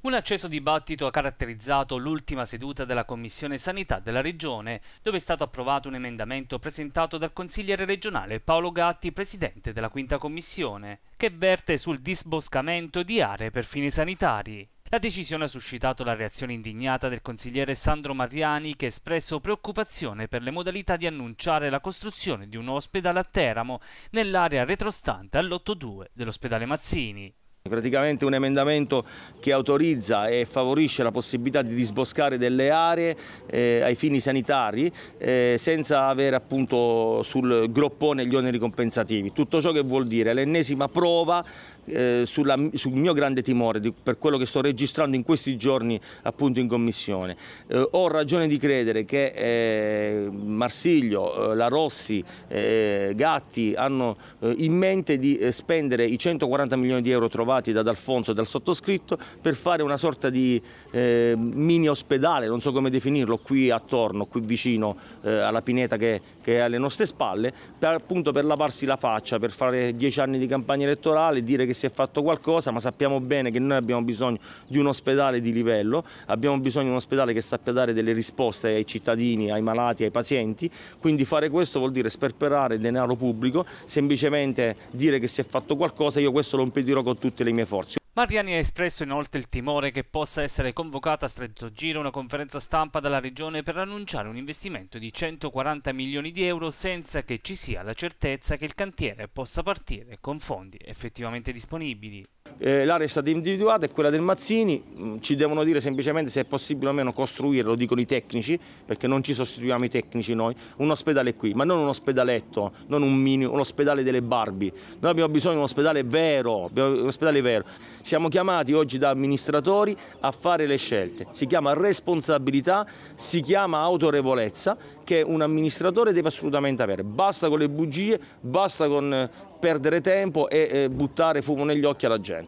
Un acceso dibattito ha caratterizzato l'ultima seduta della Commissione Sanità della Regione, dove è stato approvato un emendamento presentato dal consigliere regionale Paolo Gatti, presidente della Quinta Commissione, che verte sul disboscamento di aree per fini sanitari. La decisione ha suscitato la reazione indignata del consigliere Sandro Mariani che ha espresso preoccupazione per le modalità di annunciare la costruzione di un ospedale a Teramo nell'area retrostante all'8-2 dell'ospedale Mazzini. Praticamente un emendamento che autorizza e favorisce la possibilità di disboscare delle aree eh, ai fini sanitari eh, senza avere appunto sul groppone gli oneri compensativi. Tutto ciò che vuol dire l'ennesima prova eh, sulla, sul mio grande timore di, per quello che sto registrando in questi giorni appunto in commissione. Eh, ho ragione di credere che eh, Marsiglio, eh, La Rossi, eh, Gatti hanno eh, in mente di spendere i 140 milioni di euro trovati da D'Alfonso e dal sottoscritto per fare una sorta di mini ospedale, non so come definirlo, qui attorno, qui vicino alla pineta che, che, è alle nostre spalle, per, appunto per lavarsi la faccia, per fare dieci anni di campagna elettorale, dire che si è fatto qualcosa, ma sappiamo bene che noi abbiamo bisogno di un ospedale di livello, abbiamo bisogno di un ospedale che sappia dare delle risposte ai cittadini, ai malati, ai pazienti, quindi fare questo vuol dire sperperare denaro pubblico, semplicemente dire che si è fatto qualcosa, io questo lo impedirò con tutte le mie forze. Mariani ha espresso inoltre il timore che possa essere convocata a stretto giro una conferenza stampa dalla Regione per annunciare un investimento di 140 milioni di euro senza che ci sia la certezza che il cantiere possa partire con fondi effettivamente disponibili. Eh, L'area è stata individuata, è quella del Mazzini, mm, ci devono dire semplicemente se è possibile o meno costruire, lo dicono i tecnici, perché non ci sostituiamo i tecnici noi, un ospedale qui, ma non un ospedaletto, non un mini, un ospedale delle Barbie. Noi abbiamo bisogno di un ospedale vero, un ospedale vero. Siamo chiamati oggi da amministratori a fare le scelte. Si chiama responsabilità, si chiama autorevolezza che un amministratore deve assolutamente avere. Basta con le bugie, basta con eh, perdere tempo e eh, buttare fumo negli occhi alla gente.